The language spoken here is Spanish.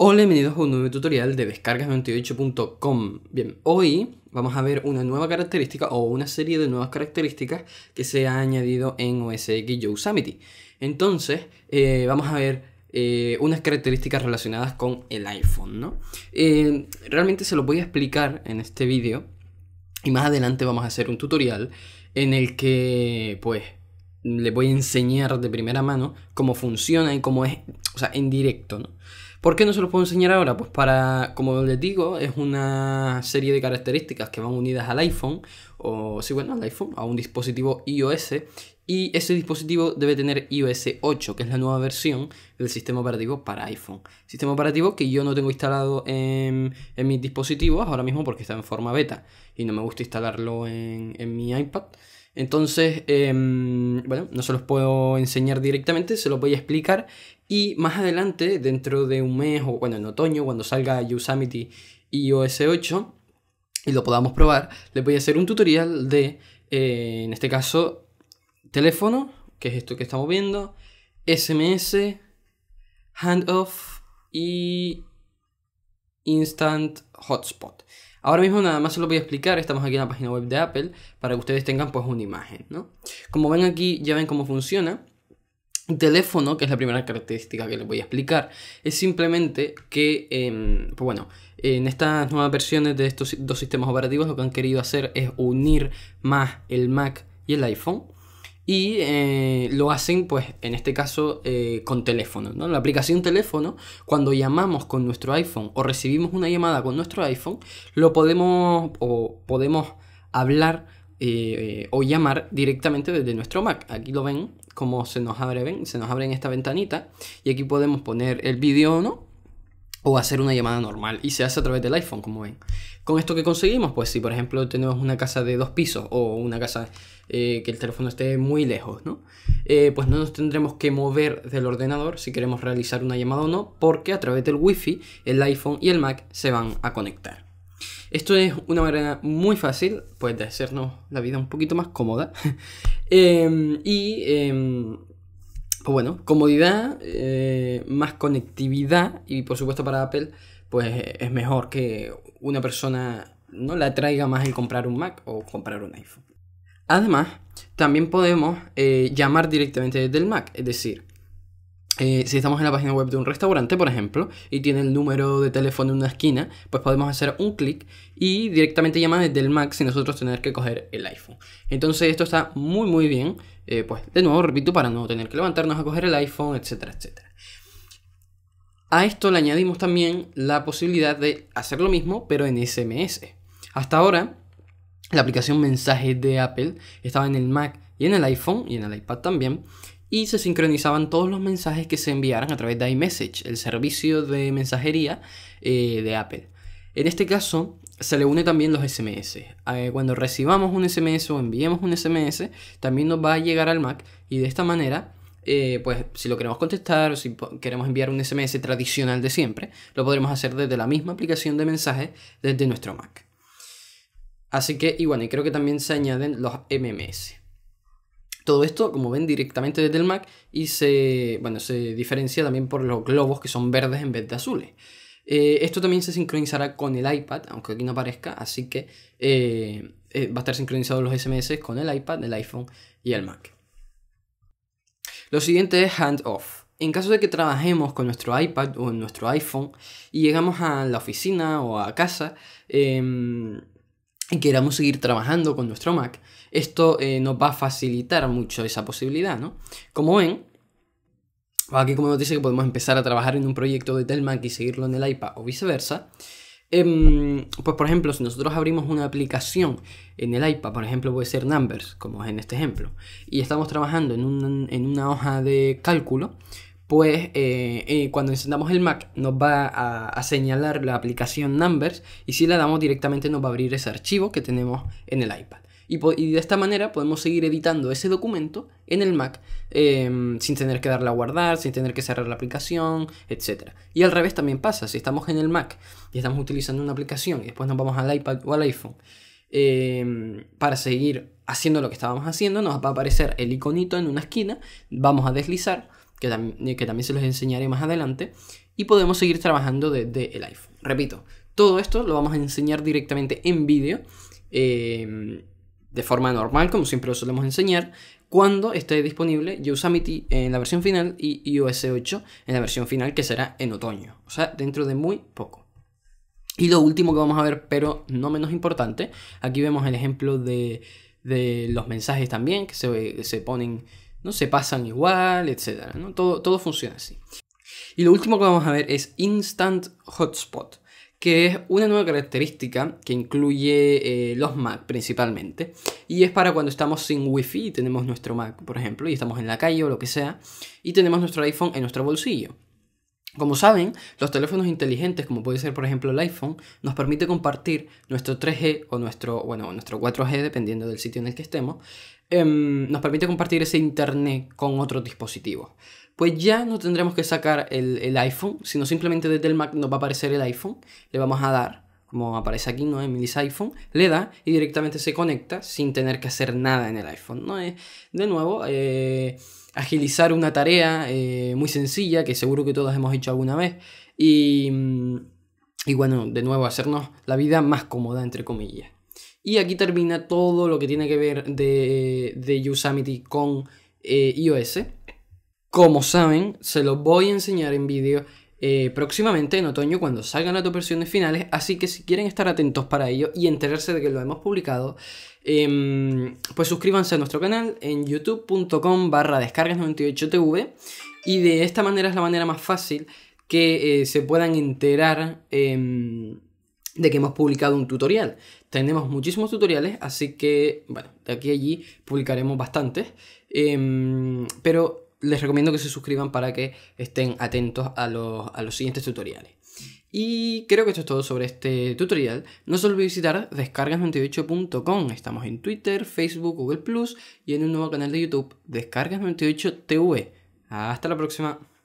Hola, bienvenidos a un nuevo tutorial de descargas98.com. Bien, hoy vamos a ver una nueva característica o una serie de nuevas características que se ha añadido en OS X Yosemite. Entonces, eh, vamos a ver eh, unas características relacionadas con el iPhone, ¿no? Eh, realmente se lo voy a explicar en este vídeo y más adelante vamos a hacer un tutorial en el que, pues, le voy a enseñar de primera mano cómo funciona y cómo es, o sea, en directo, ¿no? ¿Por qué no se los puedo enseñar ahora? Pues para, como les digo, es una serie de características que van unidas al iPhone, o sí, bueno, al iPhone, a un dispositivo iOS, y ese dispositivo debe tener iOS 8, que es la nueva versión del sistema operativo para iPhone. Sistema operativo que yo no tengo instalado en, en mis dispositivos ahora mismo porque está en forma beta y no me gusta instalarlo en, en mi iPad. Entonces, em, bueno, no se los puedo enseñar directamente, se los voy a explicar. Y más adelante, dentro de un mes o bueno, en otoño, cuando salga Yosemite iOS 8 y lo podamos probar, les voy a hacer un tutorial de, eh, en este caso, teléfono, que es esto que estamos viendo, SMS, handoff y Instant Hotspot. Ahora mismo nada más se lo voy a explicar, estamos aquí en la página web de Apple para que ustedes tengan pues una imagen, Como ven aquí, ya ven cómo funciona. El teléfono, que es la primera característica que les voy a explicar, es simplemente que, em, pues bueno, en estas nuevas versiones de estos dos sistemas operativos lo que han querido hacer es unir más el Mac y el iPhone y eh, lo hacen, pues en este caso, eh, con teléfono. ¿no? La aplicación teléfono, cuando llamamos con nuestro iPhone o recibimos una llamada con nuestro iPhone, lo podemos o podemos hablar eh, o llamar directamente desde nuestro Mac. Aquí lo ven, como se nos abre, ven, se nos abre en esta ventanita y aquí podemos poner el vídeo o no o hacer una llamada normal y se hace a través del iPhone, como ven. Con esto que conseguimos, pues si por ejemplo tenemos una casa de dos pisos o una casa eh, que el teléfono esté muy lejos, ¿no? Eh, pues no nos tendremos que mover del ordenador si queremos realizar una llamada o no, porque a través del wifi el iPhone y el Mac se van a conectar. Esto es una manera muy fácil, pues de hacernos la vida un poquito más cómoda. Em, y em, pues bueno, comodidad, eh, más conectividad y por supuesto para Apple, pues es mejor que una persona no la traiga más en comprar un Mac o comprar un iPhone. Además, también podemos eh, llamar directamente desde el Mac, es decir, eh, si estamos en la página web de un restaurante, por ejemplo, y tiene el número de teléfono en una esquina, pues podemos hacer un clic y directamente llamar desde el Mac sin nosotros tener que coger el iPhone. Entonces esto está muy muy bien eh, pues de nuevo, repito, para no tener que levantarnos a coger el iPhone, etcétera, etcétera. A esto le añadimos también la posibilidad de hacer lo mismo, pero en SMS. Hasta ahora, la aplicación Mensajes de Apple estaba en el Mac y en el iPhone y en el iPad también, y se sincronizaban todos los mensajes que se enviaran a través de iMessage, el servicio de mensajería eh, de Apple. En este caso, se le une también los SMS. Eh, cuando recibamos un SMS o enviemos un SMS, también nos va a llegar al Mac y de esta manera, eh, pues si lo queremos contestar o si queremos enviar un SMS tradicional de siempre, lo podremos hacer desde la misma aplicación de mensajes desde nuestro Mac. Así que, y bueno, y creo que también se añaden los MMS. Todo esto, como ven, directamente desde el Mac y se, bueno, se diferencia también por los globos que son verdes en vez de azules. Eh, esto también se sincronizará con el iPad, aunque aquí no aparezca, así que eh, eh, va a estar sincronizado los SMS con el iPad, el iPhone y el Mac. Lo siguiente es handoff. En caso de que trabajemos con nuestro iPad o nuestro iPhone y llegamos a la oficina o a casa em, y queramos seguir trabajando con nuestro Mac, esto nos va a facilitar mucho esa posibilidad, ¿no? Como ven, aquí como nos dice que podemos empezar a trabajar en un proyecto de Mac y seguirlo en el iPad o viceversa, em, pues por ejemplo, si nosotros abrimos una aplicación en el iPad, por ejemplo puede ser Numbers, como es en este ejemplo, y estamos trabajando en, una hoja de cálculo, pues eh, eh, cuando encendamos el Mac nos va a, señalar la aplicación Numbers y si la damos directamente nos va a abrir ese archivo que tenemos en el iPad. Y, de esta manera podemos seguir editando ese documento en el Mac em, sin tener que darle a guardar, sin tener que cerrar la aplicación, etc. Y al revés también pasa, si estamos en el Mac y estamos utilizando una aplicación y después nos vamos al iPad o al iPhone em, para seguir haciendo lo que estábamos haciendo, nos va a aparecer el iconito en una esquina, vamos a deslizar, que, eh, que también se los enseñaré más adelante, y podemos seguir trabajando desde el iPhone. Repito, todo esto lo vamos a enseñar directamente en vídeo. Em, de forma normal, como siempre lo solemos enseñar, cuando esté disponible Yosemite en la versión final y iOS 8 en la versión final que será en otoño, o sea, dentro de muy poco. Y lo último que vamos a ver, pero no menos importante, aquí vemos el ejemplo de, los mensajes también, que se, ponen, no se pasan igual, etc. ¿no? Todo, todo funciona así. Y lo último que vamos a ver es Instant Hotspot que es una nueva característica que incluye eh, los Mac principalmente, y es para cuando estamos sin Wi-Fi y tenemos nuestro Mac, por ejemplo, y estamos en la calle o lo que sea, y tenemos nuestro iPhone en nuestro bolsillo. Como saben, los teléfonos inteligentes, como puede ser por ejemplo el iPhone, nos permite compartir nuestro 3G o nuestro, bueno, nuestro 4G, dependiendo del sitio en el que estemos, em, nos permite compartir ese internet con otros dispositivos pues ya no tendremos que sacar el, iPhone, sino simplemente desde el Mac nos va a aparecer el iPhone, le vamos a dar, como aparece aquí, ¿no? mi iPhone, le da y directamente se conecta sin tener que hacer nada en el iPhone, ¿no? es de nuevo, eh, agilizar una tarea eh, muy sencilla que seguro que todos hemos hecho alguna vez y, mm, y bueno, de nuevo, hacernos la vida más cómoda, entre comillas. Y aquí termina todo lo que tiene que ver de, de Yosemite con eh, iOS como saben, se los voy a enseñar en vídeo eh, próximamente en otoño cuando salgan las dos versiones finales, así que si quieren estar atentos para ello y enterarse de que lo hemos publicado, em, pues suscríbanse a nuestro canal en youtube.com barra descargas98tv y de esta manera es la manera más fácil que eh, se puedan enterar em, de que hemos publicado un tutorial. Tenemos muchísimos tutoriales, así que, bueno, de aquí a allí publicaremos bastantes. Em, pero les recomiendo que se suscriban para que estén atentos a los, siguientes tutoriales. Y creo que esto es todo sobre este tutorial. No se olviden visitar descargas 28com Estamos en Twitter, Facebook, Google Plus y en un nuevo canal de YouTube, Descargas98TV. Hasta la próxima.